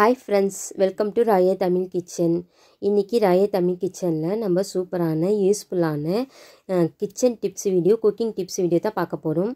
hi friends welcome to Raya Tamil kitchen இன்றைக்கி ராய தமிழ் கிச்சனில் நம்ம சூப்பரான யூஸ்ஃபுல்லான kitchen tips video cooking tips video தான் பார்க்க போகிறோம்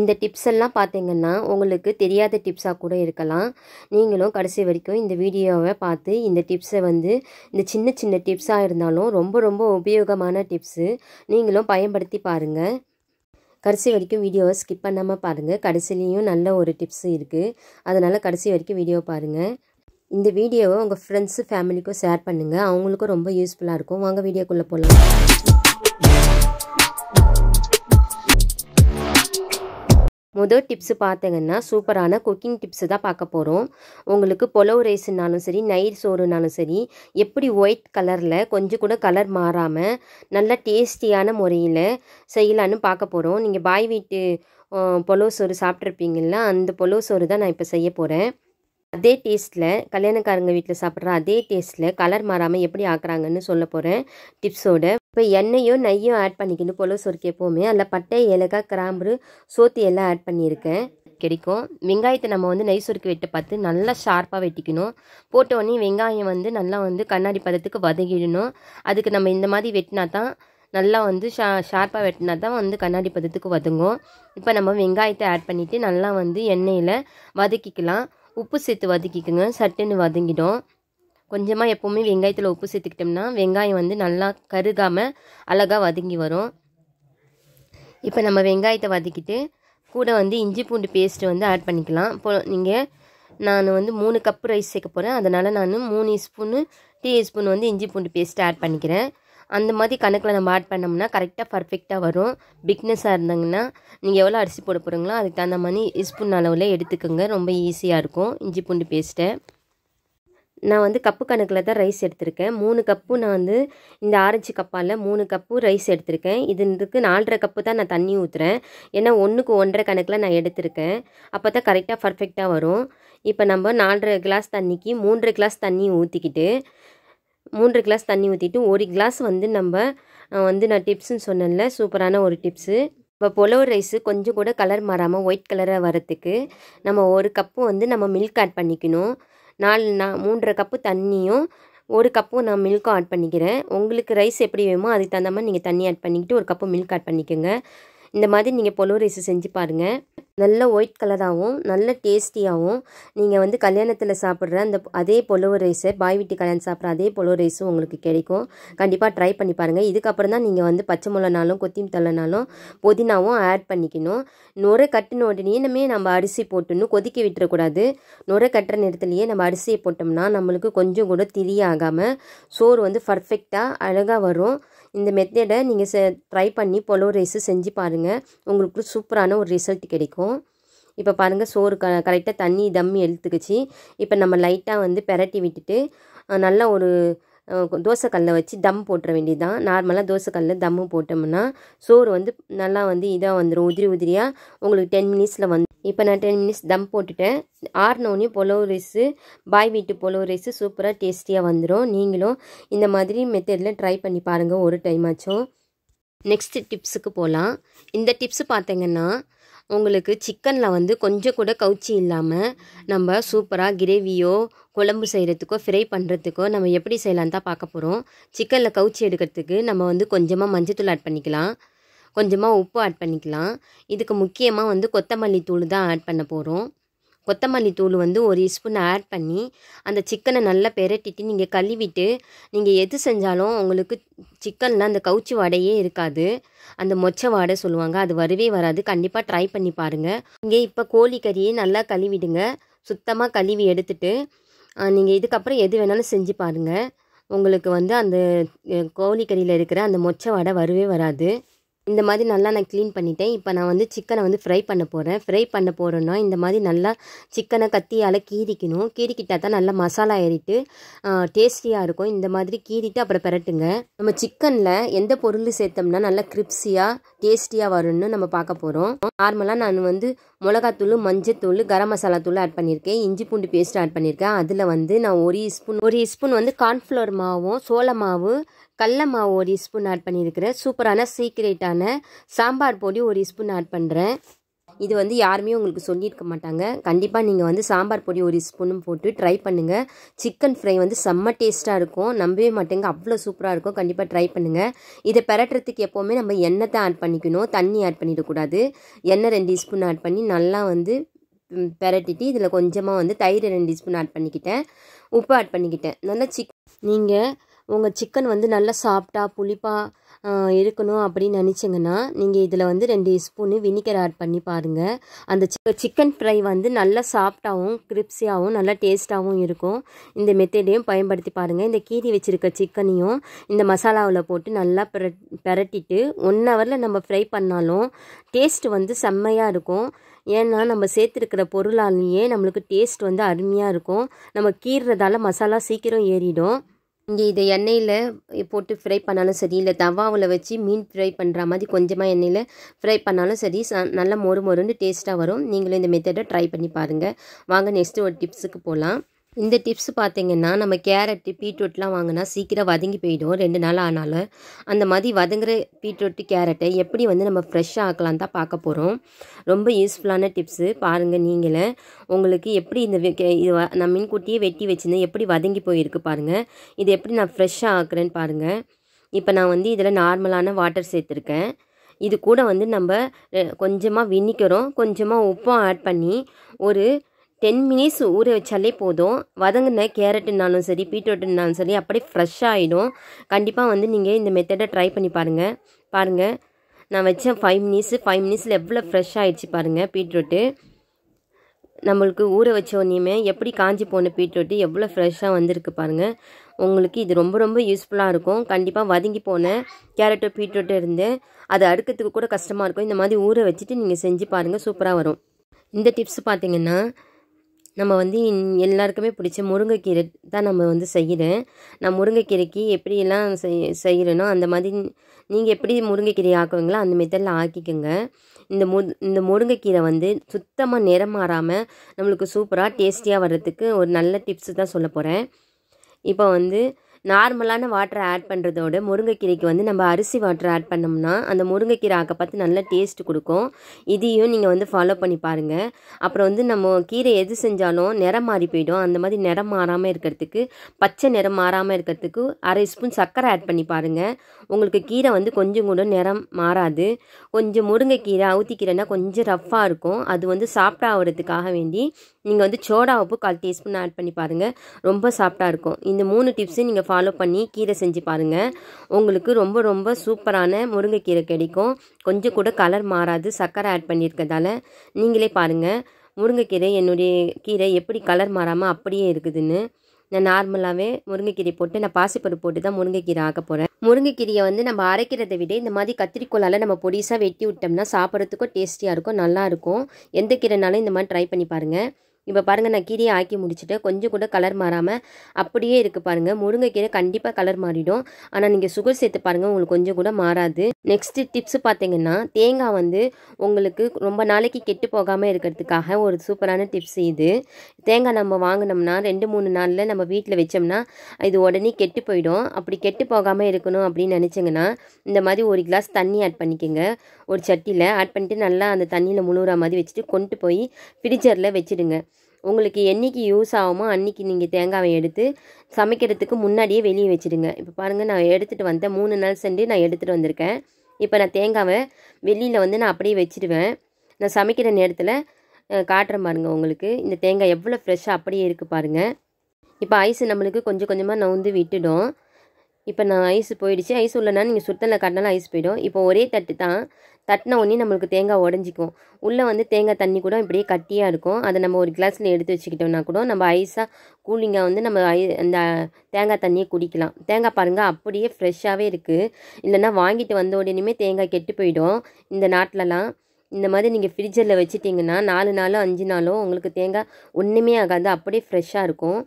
இந்த டிப்ஸ் எல்லாம் பார்த்தீங்கன்னா உங்களுக்கு தெரியாத டிப்ஸாக கூட இருக்கலாம் நீங்களும் கடைசி வரைக்கும் இந்த வீடியோவை பார்த்து இந்த டிப்ஸை வந்து இந்த சின்ன சின்ன டிப்ஸாக இருந்தாலும் ரொம்ப ரொம்ப உபயோகமான டிப்ஸு நீங்களும் பயன்படுத்தி பாருங்கள் கடைசி வரைக்கும் வீடியோவை ஸ்கிப் பண்ணாமல் பாருங்கள் கடைசிலையும் நல்ல ஒரு டிப்ஸ் இருக்குது அதனால் கடைசி வரைக்கும் வீடியோ பாருங்கள் இந்த வீடியோவை உங்கள் ஃப்ரெண்ட்ஸு ஃபேமிலிக்கும் ஷேர் பண்ணுங்கள் அவங்களுக்கும் ரொம்ப யூஸ்ஃபுல்லாக இருக்கும் வாங்க வீடியோக்குள்ளே போகலாம் முதல் டிப்ஸு பார்த்தீங்கன்னா சூப்பரான குக்கிங் டிப்ஸு தான் பார்க்க போகிறோம் உங்களுக்கு பொலவு ரைஸ்னாலும் சரி நைர் சோறுனாலும் சரி எப்படி ஒயிட் கலரில் கொஞ்சம் கூட கலர் மாறாமல் நல்லா டேஸ்டியான முறையில் செய்யலான்னு பார்க்க போகிறோம் நீங்கள் பாய் வீட்டு பொலவு சோறு சாப்பிட்ருப்பீங்களா அந்த பொலவு சோறு தான் நான் இப்போ செய்ய போகிறேன் அதே டேஸ்ட்டில் கல்யாணக்காரங்க வீட்டில் சாப்பிட்ற அதே டேஸ்ட்டில் கலர் மாறாமல் எப்படி ஆக்குறாங்கன்னு சொல்ல போகிறேன் டிப்ஸோட இப்போ எண்ணெயும் நெய்யும் ஆட் பண்ணிக்கிட்டு பொலவு சொருக்கி எப்போவுமே அதில் பட்டை ஏலக்காய் கிராம்பு சோத்து எல்லாம் ஆட் பண்ணியிருக்கேன் கிடைக்கும் வெங்காயத்தை நம்ம வந்து நெய் சுருக்கு வெட்ட பார்த்து நல்லா ஷார்ப்பாக வெட்டிக்கணும் போட்டோடனே வெங்காயம் வந்து நல்லா வந்து கண்ணாடி பதத்துக்கு வதகிடணும் அதுக்கு நம்ம இந்த மாதிரி வெட்டினா தான் நல்லா வந்து ஷா ஷார்ப்பாக வெட்டினா தான் வந்து கண்ணாடி பதத்துக்கு வதங்கும் இப்போ நம்ம வெங்காயத்தை ஆட் பண்ணிவிட்டு நல்லா வந்து எண்ணெயில் வதக்கிக்கலாம் உப்பு சேர்த்து வதக்கிக்கோங்க சட்டுன்னு வதங்கிடும் கொஞ்சமாக எப்போவுமே வெங்காயத்தில் உப்பு சேர்த்துக்கிட்டோம்னா வெங்காயம் வந்து நல்லா கருகாமல் அழகாக வதங்கி வரும் இப்போ நம்ம வெங்காயத்தை வதக்கிட்டு கூட வந்து இஞ்சி பூண்டு பேஸ்ட்டு வந்து ஆட் பண்ணிக்கலாம் இப்போ நீங்கள் நான் வந்து மூணு கப்பு ரைஸ் சேர்க்க போகிறேன் அதனால் நான் மூணு ஸ்பூனு டீ ஸ்பூன் வந்து இஞ்சி பூண்டு பேஸ்ட்டு ஆட் பண்ணிக்கிறேன் அந்த மாதிரி கணக்கில் நம்ம ஆட் பண்ணோம்னா கரெக்டாக பர்ஃபெக்டாக வரும் பிக்னஸாக இருந்தாங்கன்னா நீங்கள் எவ்வளோ அரிசி போட போகிறீங்களோ அதுக்கு தகுந்த மாதிரி ஸ்பூன் அளவில் எடுத்துக்கோங்க ரொம்ப ஈஸியாக இருக்கும் இஞ்சி பூண்டு பேஸ்ட்டை நான் வந்து கப்பு கணக்கில் தான் ரைஸ் எடுத்திருக்கேன் மூணு கப்பு நான் வந்து இந்த ஆரஞ்சு கப்பால் மூணு கப்பு ரைஸ் எடுத்திருக்கேன் இது இதுக்கு நாலரை கப்பு தான் நான் தண்ணி ஊற்றுறேன் ஏன்னா ஒன்றுக்கு ஒன்றரை கணக்கில் நான் எடுத்திருக்கேன் அப்போ தான் கரெக்டாக பர்ஃபெக்டாக வரும் இப்போ நம்ம நாலரை கிளாஸ் தண்ணிக்கு மூன்றரை கிளாஸ் தண்ணி ஊற்றிக்கிட்டு மூன்று கிளாஸ் தண்ணி ஊற்றிட்டு ஒரு கிளாஸ் வந்து நம்ம வந்து நான் டிப்ஸுன்னு சொன்னேன்ல சூப்பரான ஒரு டிப்ஸு இப்போ புலவு ரைஸு கொஞ்சம் கூட கலர் மாறாமல் ஒயிட் கலராக வரத்துக்கு நம்ம ஒரு கப்பு வந்து நம்ம மில்க் ஆட் பண்ணிக்கணும் நாலு நா மூன்றரை கப்பு தண்ணியும் ஒரு கப்பும் நான் மில்க்கும் ஆட் பண்ணிக்கிறேன் உங்களுக்கு ரைஸ் எப்படி வேணுமோ அதுக்கு தகுந்த மாதிரி நீங்கள் தண்ணி ஆட் பண்ணிக்கிட்டு ஒரு கப்பு மில்க் ஆட் பண்ணிக்கோங்க இந்த மாதிரி நீங்கள் பொலவு ரைஸ் செஞ்சு பாருங்கள் நல்ல ஒயிட் கலராகவும் நல்ல டேஸ்டியாகவும் நீங்கள் வந்து கல்யாணத்தில் சாப்பிட்ற அந்த அதே பொலவு ரைஸை பாய் வீட்டு கல்யாணம் சாப்பிட்ற அதே பொலவு ரைஸும் உங்களுக்கு கிடைக்கும் கண்டிப்பாக ட்ரை பண்ணி பாருங்கள் இதுக்கப்புறம் தான் நீங்கள் வந்து பச்சை மிளகானாலும் கொத்தியும் தள்ளனாலும் புதினாவும் ஆட் பண்ணிக்கணும் நுரை கட்டின உடனே நம்ம அரிசி போட்டுணும் கொதிக்க விட்டுறக்கூடாது நுரை கட்டுற நேரத்துலையே நம்ம அரிசியை போட்டோம்னா நம்மளுக்கு கொஞ்சம் கூட திரியாகாமல் சோறு வந்து பர்ஃபெக்டாக அழகாக வரும் இந்த மெத்தடை நீங்கள் ட்ரை பண்ணி பொலோ ரைஸு செஞ்சு பாருங்கள் உங்களுக்கு சூப்பரான ஒரு ரிசல்ட் கிடைக்கும் இப்போ பாருங்கள் சோறு க கரெக்டாக தண்ணி தம்மி எழுத்துக்குச்சு இப்போ நம்ம லைட்டாக வந்து பெரட்டி விட்டுட்டு நல்லா ஒரு தோசைக்கல்லை வச்சு தம் போட்டுற வேண்டியது தான் நார்மலாக தோசைக்கல்லில் தம் போட்டோம்னா சோறு வந்து நல்லா வந்து இதாக வந்துடும் உதிரி உதிரியாக உங்களுக்கு டென் மினிட்ஸில் வந்து இப்போ நான் டென் மினிட்ஸ் தம் போட்டுட்டேன் ஆறுனோடனே பொலவு ரைஸு பாய் வீட்டு பொலவு ரைஸு சூப்பராக டேஸ்டியாக வந்துடும் நீங்களும் இந்த மாதிரி மெத்தடில் ட்ரை பண்ணி பாருங்கள் ஒரு டைமாச்சும் நெக்ஸ்ட்டு டிப்ஸுக்கு போகலாம் இந்த டிப்ஸு பார்த்தீங்கன்னா உங்களுக்கு சிக்கனில் வந்து கொஞ்சம் கூட கவுச்சி இல்லாமல் நம்ம சூப்பராக கிரேவியோ குழம்பு செய்கிறதுக்கோ ஃப்ரை பண்ணுறதுக்கோ நம்ம எப்படி செய்யலான் தான் பார்க்க போகிறோம் சிக்கனில் கவுச்சி எடுக்கிறதுக்கு நம்ம வந்து கொஞ்சமாக மஞ்சத்தூள் ஆட் பண்ணிக்கலாம் கொஞ்சமாக உப்பு ஆட் பண்ணிக்கலாம் இதுக்கு முக்கியமாக வந்து கொத்தமல்லி தூள் தான் ஆட் பண்ண போகிறோம் கொத்தமல்லி தூள் வந்து ஒரு ஸ்பூன் ஆட் பண்ணி அந்த சிக்கனை நல்லா பெரட்டிட்டு நீங்கள் கழுவிட்டு நீங்கள் எது செஞ்சாலும் உங்களுக்கு சிக்கனில் அந்த கவுச்சி வாடையே இருக்காது அந்த மொச்சை வாடை சொல்லுவாங்க அது வரவே வராது கண்டிப்பாக ட்ரை பண்ணி பாருங்கள் இங்கே இப்போ கறியை நல்லா கழுவிடுங்க சுத்தமாக கழுவி எடுத்துட்டு நீங்கள் இதுக்கப்புறம் எது வேணாலும் செஞ்சு பாருங்கள் உங்களுக்கு வந்து அந்த கோழிக்கறியில் இருக்கிற அந்த மொச்சை வாடை வரவே வராது இந்த மாதிரி நல்லா நான் க்ளீன் பண்ணிட்டேன் இப்போ நான் வந்து சிக்கனை வந்து ஃப்ரை பண்ண போகிறேன் ஃப்ரை பண்ண போகிறேன்னா இந்த மாதிரி நல்லா சிக்கனை கத்தியால் கீறிக்கணும் கீறிக்கிட்டால் தான் நல்லா மசாலா ஏறிட்டு டேஸ்டியாக இருக்கும் இந்த மாதிரி கீறிட்டு அப்புறம் பெரட்டுங்க நம்ம சிக்கனில் எந்த பொருள் சேர்த்தோம்னா நல்லா கிரிப்ஸியாக டேஸ்டியாக வரும்னு நம்ம பார்க்க போகிறோம் நார்மலாக நான் வந்து மிளகாத்தூள் மஞ்சத்தூள் கரம் மசாலா தூள் ஆட் பண்ணியிருக்கேன் இஞ்சி பூண்டு பேஸ்ட் ஆட் பண்ணியிருக்கேன் அதில் வந்து நான் ஒரு ஸ்பூன் ஒரு ஸ்பூன் வந்து கார்ன்ஃப்ளவர் மாவும் சோள மாவு கடல மாவு ஒரு ஸ்பூன் ஆட் பண்ணியிருக்கிறேன் சூப்பரான சீக்ரெட்டான சாம்பார் பொடி ஒரு ஸ்பூன் ஆட் பண்ணுறேன் இது வந்து யாருமே உங்களுக்கு சொல்லியிருக்க மாட்டாங்க கண்டிப்பாக நீங்கள் வந்து சாம்பார் பொடி ஒரு ஸ்பூனும் போட்டு ட்ரை பண்ணுங்கள் சிக்கன் ஃப்ரை வந்து செம்ம டேஸ்ட்டாக இருக்கும் நம்பவே மாட்டேங்க அவ்வளோ சூப்பராக இருக்கும் கண்டிப்பாக ட்ரை பண்ணுங்கள் இதை பெரட்டுறதுக்கு எப்போவுமே நம்ம எண்ணெய் தான் ஆட் பண்ணிக்கணும் தண்ணி ஆட் பண்ணிடக்கூடாது எண்ணெய் ரெண்டு ஸ்பூன் ஆட் பண்ணி நல்லா வந்து பெரட்டிட்டு இதில் கொஞ்சமாக வந்து தயிர் ரெண்டு ஸ்பூன் ஆட் பண்ணிக்கிட்டேன் உப்பு ஆட் பண்ணிக்கிட்டேன் நல்லா சிக் நீங்கள் உங்கள் சிக்கன் வந்து நல்லா சாஃப்டாக புளிப்பாக இருக்கணும் அப்படின்னு நினச்சிங்கன்னா நீங்கள் இதில் வந்து ரெண்டு ஸ்பூனு வினிகர் ஆட் பண்ணி பாருங்கள் அந்த சிக்கன் ஃப்ரை வந்து நல்லா சாஃப்டாகவும் கிரிப்ஸியாகவும் நல்லா டேஸ்ட்டாகவும் இருக்கும் இந்த மெத்தடையும் பயன்படுத்தி பாருங்கள் இந்த கீரி வச்சுருக்க சிக்கனையும் இந்த மசாலாவில் போட்டு நல்லா பிரட்டிட்டு ஒன் ஹவரில் நம்ம ஃப்ரை பண்ணாலும் டேஸ்ட் வந்து செம்மையாக இருக்கும் ஏன்னா நம்ம சேர்த்துருக்கிற பொருளாலேயே நம்மளுக்கு டேஸ்ட் வந்து அருமையாக இருக்கும் நம்ம கீறுறதால மசாலா சீக்கிரம் ஏறிடும் இங்கே இதை எண்ணெயில் போட்டு ஃப்ரை பண்ணாலும் சரி இல்லை தவாவில் வச்சு மீன் ஃப்ரை பண்ணுற மாதிரி கொஞ்சமாக எண்ணெயில் ஃப்ரை பண்ணாலும் சரி ச நல்லா மொறு மொறுன்னு டேஸ்ட்டாக வரும் நீங்களும் இந்த மெத்தடை ட்ரை பண்ணி பாருங்கள் வாங்க நெக்ஸ்ட்டு ஒரு டிப்ஸுக்கு போகலாம் இந்த டிப்ஸ் பார்த்தீங்கன்னா நம்ம கேரட்டு பீட்ரூட்லாம் வாங்கினா சீக்கிரம் வதங்கி போயிடும் ரெண்டு நாள் ஆனாலும் அந்த மாதிரி வதங்குற பீட்ரூட்டு கேரட்டை எப்படி வந்து நம்ம ஃப்ரெஷ்ஷாக ஆக்கலாம் தான் பார்க்க போகிறோம் ரொம்ப யூஸ்ஃபுல்லான டிப்ஸு பாருங்கள் நீங்களே உங்களுக்கு எப்படி இந்த இது நான் முன்கூட்டியே வெட்டி வச்சுருந்தேன் எப்படி வதங்கி போயிருக்கு பாருங்கள் இது எப்படி நான் ஃப்ரெஷ்ஷாக ஆக்குறேன்னு பாருங்கள் இப்போ நான் வந்து இதில் நார்மலான வாட்டர் சேர்த்துருக்கேன் இது கூட வந்து நம்ம கொஞ்சமாக விண்ணிக்கிறோம் கொஞ்சமாக உப்பும் ஆட் பண்ணி ஒரு டென் மினிட்ஸ் ஊற வச்சாலே போதும் வதங்கின கேரட்டுனாலும் சரி பீட்ரூட்னாலும் சரி அப்படியே ஃப்ரெஷ்ஷாக ஆகிடும் கண்டிப்பாக வந்து நீங்கள் இந்த மெத்தடை ட்ரை பண்ணி பாருங்கள் பாருங்கள் நான் வச்சேன் ஃபைவ் மினிட்ஸு ஃபைவ் மினிட்ஸில் எவ்வளோ ஃப்ரெஷ் ஆகிடுச்சு பாருங்கள் பீட்ரூட்டு நம்மளுக்கு ஊற வச்சோடனையுமே எப்படி காஞ்சி போன பீட்ரூட்டு எவ்வளோ ஃப்ரெஷ்ஷாக வந்திருக்கு பாருங்கள் உங்களுக்கு இது ரொம்ப ரொம்ப யூஸ்ஃபுல்லாக இருக்கும் கண்டிப்பாக வதங்கி போன கேரட்டோ பீட்ரூட்டோ இருந்து அது அடுக்கிறதுக்கு கூட கஷ்டமாக இருக்கும் இந்த மாதிரி ஊற வச்சுட்டு நீங்கள் செஞ்சு பாருங்கள் சூப்பராக வரும் இந்த டிப்ஸ் பார்த்தீங்கன்னா நம்ம வந்து எல்லாருக்குமே பிடிச்ச முருங்கைக்கீரை தான் நம்ம வந்து செய்கிறேன் நான் முருங்கைக்கீரைக்கு எப்படியெல்லாம் செய் செய்கிறேனோ அந்த மாதிரி நீங்கள் எப்படி முருங்கைக்கீரை ஆக்குவீங்களோ அந்த மெத்தடில் ஆக்கிக்கோங்க இந்த மு இந்த முருங்கைக்கீரை வந்து சுத்தமாக நிறம் மாறாமல் நம்மளுக்கு சூப்பராக டேஸ்டியாக வர்றதுக்கு ஒரு நல்ல டிப்ஸு தான் சொல்ல போகிறேன் இப்போ வந்து நார்மலான வாட்டரை ஆட் பண்ணுறதோட முருங்கைக்கீரைக்கு வந்து நம்ம அரிசி வாட்டர் ஆட் பண்ணோம்னா அந்த முருங்கைக்கீரை ஆக்க பார்த்து நல்ல டேஸ்ட் கொடுக்கும் இதையும் நீங்கள் வந்து ஃபாலோ பண்ணி பாருங்கள் அப்புறம் வந்து நம்ம கீரை எது செஞ்சாலும் நிறம் மாறி போயிடும் அந்த மாதிரி நிறம் மாறாமல் இருக்கிறதுக்கு பச்சை நிறம் மாறாமல் இருக்கிறதுக்கு அரை ஸ்பூன் சர்க்கரை ஆட் பண்ணி பாருங்கள் உங்களுக்கு கீரை வந்து கொஞ்சம் கூட நிறம் மாறாது கொஞ்சம் முருங்கைக்கீரை அவுத்திக்கீரைனா கொஞ்சம் ரஃப்பாக இருக்கும் அது வந்து சாப்பிட்டா ஆகிறதுக்காக வேண்டி நீங்கள் வந்து சோடா உப்பு கால் டீஸ்பூன் ஆட் பண்ணி பாருங்கள் ரொம்ப சாஃப்டாக இருக்கும் இந்த மூணு டிப்ஸையும் நீங்கள் ஃபாலோ பண்ணி கீரை செஞ்சு பாருங்கள் உங்களுக்கு ரொம்ப ரொம்ப சூப்பரான முருங்கைக்கீரை கிடைக்கும் கொஞ்சம் கூட கலர் மாறாது சர்க்கரை ஆட் பண்ணியிருக்கதால நீங்களே பாருங்கள் முருங்கைக்கீரை என்னுடைய கீரை எப்படி கலர் மாறாமல் அப்படியே இருக்குதுன்னு நான் நார்மலாகவே முருங்கைக்கீரை போட்டு நான் பாசிப்பருப்பு போட்டு தான் முருங்கைக்கீரை ஆக்க போகிறேன் முருங்கைக்கீரையை வந்து நம்ம அரைக்கிறதை விட இந்த மாதிரி கத்திரிக்கோளால் நம்ம பொடிசாக வெட்டி விட்டோம்னா சாப்பிட்றதுக்கும் டேஸ்டியாக இருக்கும் நல்லாயிருக்கும் எந்த கீரைனாலும் இந்த மாதிரி ட்ரை பண்ணி பாருங்கள் இப்போ பாருங்கள் நான் கீரையை ஆக்கி முடிச்சுட்டு கொஞ்சம் கூட கலர் மாறாமல் அப்படியே இருக்குது பாருங்கள் முருங்கைக்கீரை கண்டிப்பாக கலர் மாறிடும் ஆனால் நீங்கள் சுகர் சேர்த்து பாருங்கள் உங்களுக்கு கொஞ்சம் கூட மாறாது நெக்ஸ்ட்டு டிப்ஸ் பார்த்தீங்கன்னா தேங்காய் வந்து உங்களுக்கு ரொம்ப நாளைக்கு கெட்டு போகாமல் இருக்கிறதுக்காக ஒரு சூப்பரான டிப்ஸ் இது தேங்காய் நம்ம வாங்கினோம்னா ரெண்டு மூணு நாளில் நம்ம வீட்டில் வச்சோம்னா இது உடனே கெட்டு போயிடும் அப்படி கெட்டு போகாமல் இருக்கணும் அப்படின்னு நினச்சிங்கன்னா இந்த மாதிரி ஒரு கிளாஸ் தண்ணி ஆட் பண்ணிக்கோங்க ஒரு சட்டியில் ஆட் பண்ணிட்டு நல்லா அந்த தண்ணியில் முழுகிற மாதிரி வச்சுட்டு கொண்டு போய் ஃப்ரிட்ஜரில் வச்சுடுங்க உங்களுக்கு என்றைக்கு யூஸ் ஆகுமோ அன்றைக்கி நீங்கள் தேங்காவை எடுத்து சமைக்கிறதுக்கு முன்னாடியே வெளியே வச்சுடுங்க இப்போ பாருங்கள் நான் எடுத்துகிட்டு வந்தேன் மூணு நாள் சென்று நான் எடுத்துகிட்டு வந்திருக்கேன் இப்போ நான் தேங்காவை வெளியில் வந்து நான் அப்படியே வச்சுடுவேன் நான் சமைக்கிற நேரத்தில் காட்டுறேன் பாருங்கள் உங்களுக்கு இந்த தேங்காய் எவ்வளோ ஃப்ரெஷ்ஷாக அப்படியே இருக்குது பாருங்கள் இப்போ ஐஸ் நம்மளுக்கு கொஞ்சம் கொஞ்சமாக நவுந்து விட்டுடும் இப்போ நான் ஐஸ் போயிடுச்சு ஐஸ் உள்ளனா நீங்கள் சுத்தனில் கட்டினாலும் ஐஸ் போயிடும் இப்போ ஒரே தட்டு தான் தட்டின உடனே நம்மளுக்கு தேங்காய் உடஞ்சிக்கும் உள்ளே வந்து தேங்காய் தண்ணி கூட இப்படியே கட்டியாக இருக்கும் அதை நம்ம ஒரு கிளாஸில் எடுத்து வச்சுக்கிட்டோம்னா கூட நம்ம ஐஸாக கூலிங்காக வந்து நம்ம ஐ அந்த தேங்காய் தண்ணியை குடிக்கலாம் தேங்காய் பாருங்கள் அப்படியே ஃப்ரெஷ்ஷாகவே இருக்குது இல்லைன்னா வாங்கிட்டு வந்த உடனேயுமே தேங்காய் கெட்டு போயிடும் இந்த நாட்டிலலாம் இந்த மாதிரி நீங்கள் ஃப்ரிட்ஜரில் வச்சுட்டிங்கன்னா நாலு நாளோ அஞ்சு நாளோ உங்களுக்கு தேங்காய் ஒன்றுமே ஆகாது அப்படியே ஃப்ரெஷ்ஷாக இருக்கும்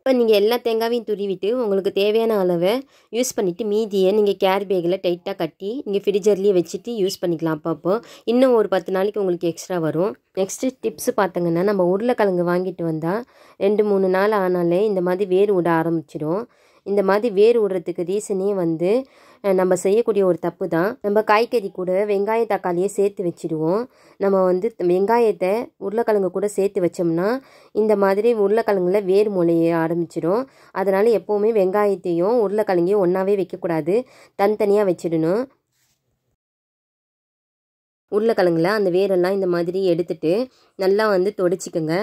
இப்போ நீங்கள் எல்லா தேங்காவையும் துருவிட்டு உங்களுக்கு தேவையான அளவை யூஸ் பண்ணிவிட்டு மீதியை நீங்கள் கேர் பேக்கில் டைட்டாக கட்டி நீங்கள் ஃப்ரிட்ஜர்லேயே வச்சுட்டு யூஸ் பண்ணிக்கலாம் அப்பப்போ இன்னும் ஒரு பத்து நாளைக்கு உங்களுக்கு எக்ஸ்ட்ரா வரும் நெக்ஸ்ட்டு டிப்ஸ் பார்த்தங்கன்னா நம்ம உருளைக்கிழங்கு வாங்கிட்டு வந்தால் ரெண்டு மூணு நாள் ஆனாலே இந்த மாதிரி வேர் விட ஆரம்பிச்சிடும் இந்த மாதிரி வேர் விடுறதுக்கு ரீசனே வந்து நம்ம செய்யக்கூடிய ஒரு தப்பு தான் நம்ம காய்கறி கூட வெங்காய தக்காளியை சேர்த்து வச்சுடுவோம் நம்ம வந்து வெங்காயத்தை உருளைக்கிழங்கு கூட சேர்த்து வச்சோம்னா இந்த மாதிரி உருளைக்கிழங்குல வேர் மொழிய ஆரம்பிச்சிடும் அதனால் எப்போவுமே வெங்காயத்தையும் உருளைக்கிழங்கையும் ஒன்றாவே வைக்கக்கூடாது தனித்தனியாக வச்சிடணும் உருளைக்கிழங்குல அந்த வேரெல்லாம் இந்த மாதிரி எடுத்துட்டு நல்லா வந்து தொடச்சிக்கோங்க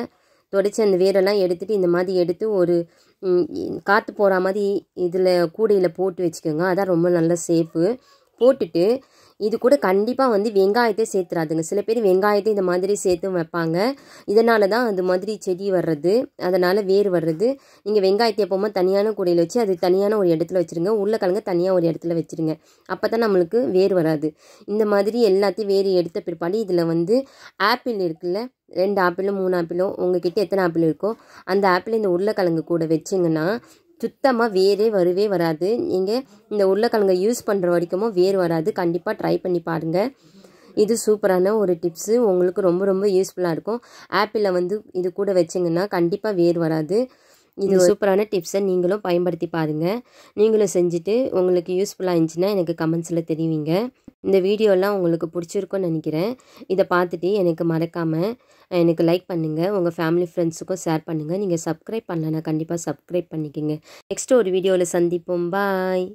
தொடச்சி அந்த வேரெல்லாம் எடுத்துகிட்டு இந்த மாதிரி எடுத்து ஒரு காற்று போகிற மாதிரி இதில் கூடையில் போட்டு வச்சுக்கோங்க அதான் ரொம்ப நல்ல சேஃபு போட்டுட்டு இது கூட கண்டிப்பாக வந்து வெங்காயத்தை சேர்த்துறாதுங்க சில பேர் வெங்காயத்தை இந்த மாதிரி சேர்த்து வைப்பாங்க இதனால தான் அது மாதிரி செடி வர்றது அதனால் வேர் வர்றது நீங்கள் வெங்காயத்தை எப்போவுமே தனியான கூடையில் வச்சு அது தனியான ஒரு இடத்துல வச்சுருங்க உருளைக்கிழங்கு தனியாக ஒரு இடத்துல வச்சுருங்க அப்போ தான் நம்மளுக்கு வேர் வராது இந்த மாதிரி எல்லாத்தையும் வேர் எடுத்த பிற்பாடு இதில் வந்து ஆப்பிள் இருக்குல்ல ரெண்டு ஆப்பிளும் மூணு ஆப்பிளும் உங்ககிட்ட எத்தனை ஆப்பிள் இருக்கோ அந்த ஆப்பிள் இந்த உருளைக்கிழங்கு கூட வச்சிங்கன்னா சுத்தமாக வேரே வரவே வராது நீங்கள் இந்த உருளைக்கிழங்கை யூஸ் பண்ணுற வரைக்குமோ வேர் வராது கண்டிப்பாக ட்ரை பண்ணி பாருங்கள் இது சூப்பரான ஒரு டிப்ஸு உங்களுக்கு ரொம்ப ரொம்ப யூஸ்ஃபுல்லாக இருக்கும் ஆப்பிளில் வந்து இது கூட வச்சிங்கன்னா கண்டிப்பாக வேர் வராது இது சூப்பரான டிப்ஸை நீங்களும் பயன்படுத்தி பாருங்கள் நீங்களும் செஞ்சுட்டு உங்களுக்கு யூஸ்ஃபுல்லாக இருந்துச்சுன்னா எனக்கு கமெண்ட்ஸில் தெரிவிங்க இந்த வீடியோலாம் உங்களுக்கு பிடிச்சிருக்கோன்னு நினைக்கிறேன் இதை பார்த்துட்டு எனக்கு மறக்காமல் எனக்கு லைக் பண்ணுங்கள் உங்கள் ஃபேமிலி ஃப்ரெண்ட்ஸுக்கும் ஷேர் பண்ணுங்கள் நீங்கள் சப்ஸ்கிரைப் பண்ணலன்னா கண்டிப்பாக சப்ஸ்கிரைப் பண்ணிக்கோங்க நெக்ஸ்ட் ஒரு வீடியோவில் சந்திப்போம் பாய்